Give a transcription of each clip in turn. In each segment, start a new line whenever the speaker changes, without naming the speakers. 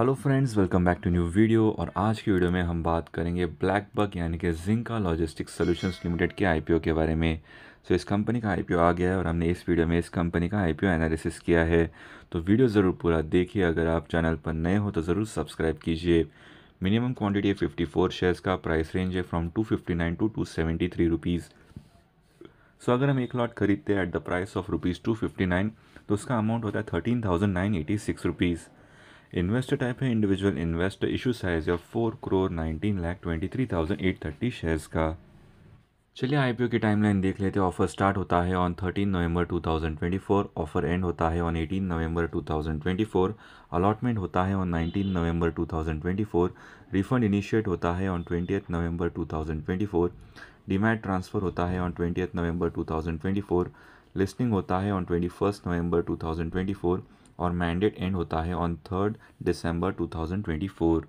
Hello friends welcome back to new video और आज की वीडियो में हम बात करेंगे ब्लैक बक यानी कि जिंका लॉजिस्टिक्स सॉल्यूशंस लिमिटेड के आईपीओ के बारे में सो so, इस कंपनी का आईपीओ आ गया है और हमने इस वीडियो में इस कंपनी का आईपीओ एनालिसिस किया है तो वीडियो ज़रूर पूरा देखिए अगर आप चैनल पर नए हो तो ज़रूर सब्सक्राइब कीजिए मिनिमम क्वान्टिटी है फिफ्टी शेयर्स का प्राइस रेंज है from two two two seventy so अगर हम एक लॉट खरीदते हैं at the price of rupees two तो उसका अमाउंट होता है thirteen thousand nine eighty six rupees investor type है इंडिविजुअल इन्वेस्टर इशू साइज है four crore nineteen lakh twenty three thousand eight thirty shares का चलिए आई पी ओ की टाइम लाइन देख लेते ऑफर स्टार्ट होता है on thirteen November two thousand twenty four offer end होता है on eighteen November two thousand twenty four allotment होता है on nineteen November two thousand twenty four refund initiate होता है on twenty eighth November two thousand twenty four demat transfer होता है on twenty eighth November two thousand twenty four listing होता है on twenty first November two thousand twenty four और mandate and होता है on third दिसंबर 2024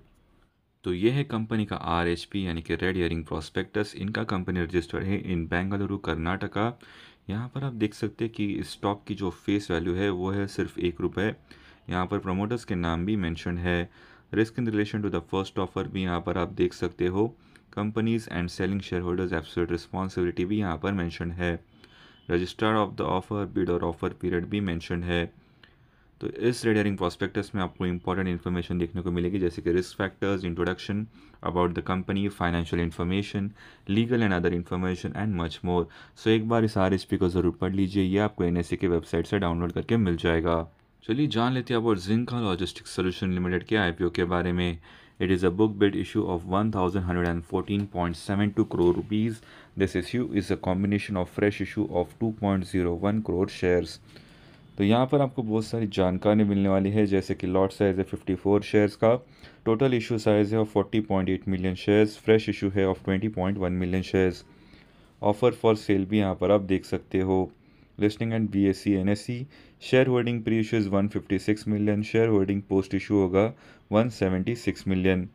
तो ये है कंपनी का आर यानी कि रेड ईयरिंग प्रोस्पेक्टस इनका कंपनी रजिस्टर्ड है इन बेंगलुरु कर्नाटका यहाँ पर आप देख सकते हैं कि स्टॉक की जो फेस वैल्यू है वो है सिर्फ एक रुपये यहाँ पर प्रमोटर्स के नाम भी मैंशन है risk in relation to the first offer भी यहाँ पर आप देख सकते हो companies and selling share holders absolute responsibility भी यहाँ पर मैंशन है register of the offer bid और ऑफर पीरियड भी मैंशन है तो इस रेड हेरिंग प्रॉस्पेक्टस में आपको इंपॉर्टेंट इन्फॉर्मेशन देखने को मिलेगी जैसे कि risk factors introduction about the company financial information legal and other information and much more so एक बार इस आर को ज़रूर पढ़ लीजिए यह आपको एन एस ए वेबसाइट से डाउनलोड करके मिल जाएगा चलिए जान लेते हैं about Zinka logistic solution limited के आई पी ओ के बारे में it is a book issue of one thousand hundred and fourteen point seven two crore rupees this issue is a combination of fresh issue of two point zero one crore shares तो यहाँ पर आपको बहुत सारी जानकारी मिलने वाली है जैसे कि लॉट साइज़ है 54 शेयर्स का टोटल इशू साइज़ है of 40.8 million shares fresh issue है of 20.1 million shares offer for sale भी यहाँ पर आप देख सकते हो listing and B S C N S C share holding pre issue is one fifty six million share holding post issue होगा one seventy six million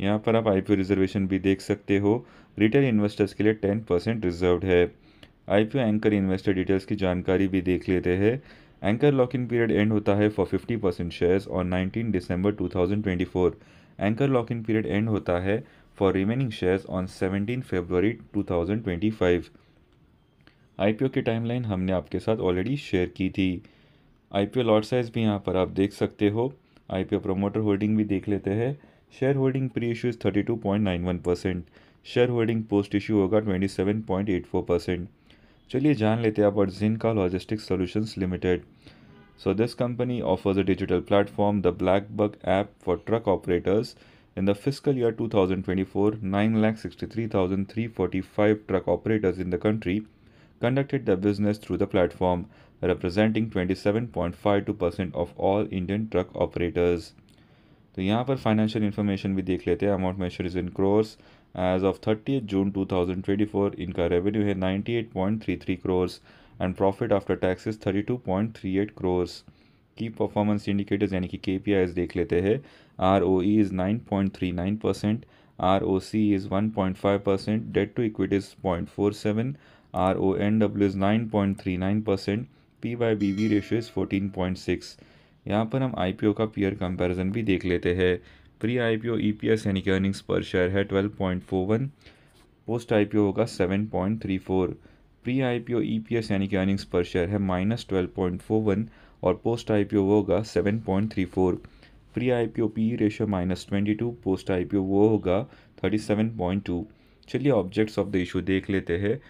यहाँ पर आप आई पी ओ रिजर्वेशन भी देख सकते हो रिटेल इन्वेस्टर्स के लिए टेन परसेंट रिजर्व है I P O anchor investor details की जानकारी भी देख लेते हैं anchor lock in period end होता है फॉर 50 परसेंट शेयर्स और 19 दिसंबर 2024 anchor lock in period end होता है फॉर रिमेनिंग शेयर्स ऑन 17 फरवरी 2025 आईपीओ की टाइमलाइन हमने आपके साथ ऑलरेडी शेयर की थी आईपीओ लॉट साइज भी यहाँ पर आप देख सकते हो आईपीओ प्रोमोटर होल्डिंग भी देख लेते हैं share holding pre issue is thirty two point nine one percent share holding post issue होगा twenty seven point eight four percent चलिए जान लेते हैं about Zinka logistic solutions limited so this company offers a digital platform the black buck app for truck operators in the fiscal year 2024 thousand twenty four truck operators in the country conducted the business through the platform representing 27.52% of all Indian truck operators तो यहाँ पर financial information भी देख लेते हैं amount measure is in crores as of thirty June two thousand twenty four इनका revenue है ninety eight point three three crores and profit after taxes eight crores की परफॉर्मेंस इंडिकेटर्स यानी कि के पी देख लेते हैं R O E is nine point three nine percent R O C is one point five percent debt to equity is point four seven R O N W is nine point three nine percent P Y B V ratio is fourteen point six यहाँ पर हम आई P ओ का peer comparison भी देख लेते हैं pre I P O P S यानी कि अर्निंग्स पर शेयर है twelve point four one post I P O होगा seven point three four pre I P O E P S यानी कि अर्निंग्स पर शेयर है minus twelve point four one और post I P वो होगा seven point three four pre I P O P ratio minus twenty two post I P ओ वो होगा thirty seven point two चलिए objects of the issue देख लेते हैं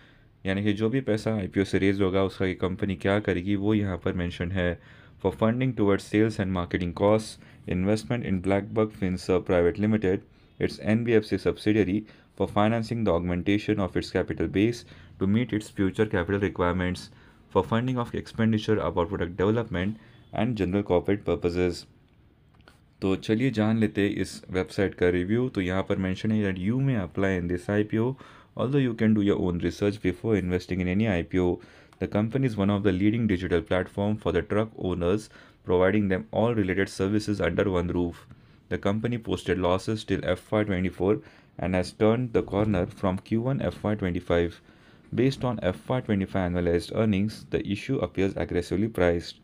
यानी कि जो भी पैसा आई पी ओ से रेज होगा उसका कंपनी क्या करेगी वो यहाँ पर मैंशन है for funding towards sales and marketing costs, investment in Blackbuck FinServ Private Limited, its NBFC subsidiary, for financing the augmentation of its capital base to meet its future capital requirements, for funding of expenditure about product development and general corporate purposes. तो चलिए जान लेते इस website का review तो यहाँ पर mention है that you may apply in this IPO although you can do your own research before investing in any IPO. The company is one of the leading digital platform for the truck owners, providing them all related services under one roof. The company posted losses till FY24 and has turned the corner from Q1 FY25. Based on FY25 annualized earnings, the issue appears aggressively priced.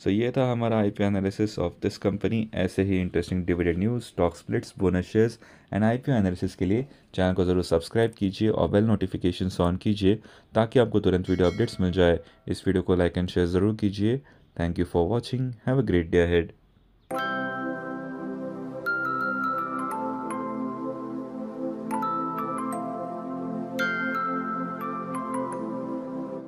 So so, ये था हमारा I P analysis of this company ऐसे ही interesting dividend news stock splits bonus shares and I P analysis के लिए channel को ज़रूर subscribe कीजिए और बेल नोटिफिकेशन ऑन कीजिए ताकि आपको तुरंत वीडियो अपडेट्स मिल जाए इस वीडियो को लाइक एंड शेयर ज़रूर कीजिए thank you for watching have a great day head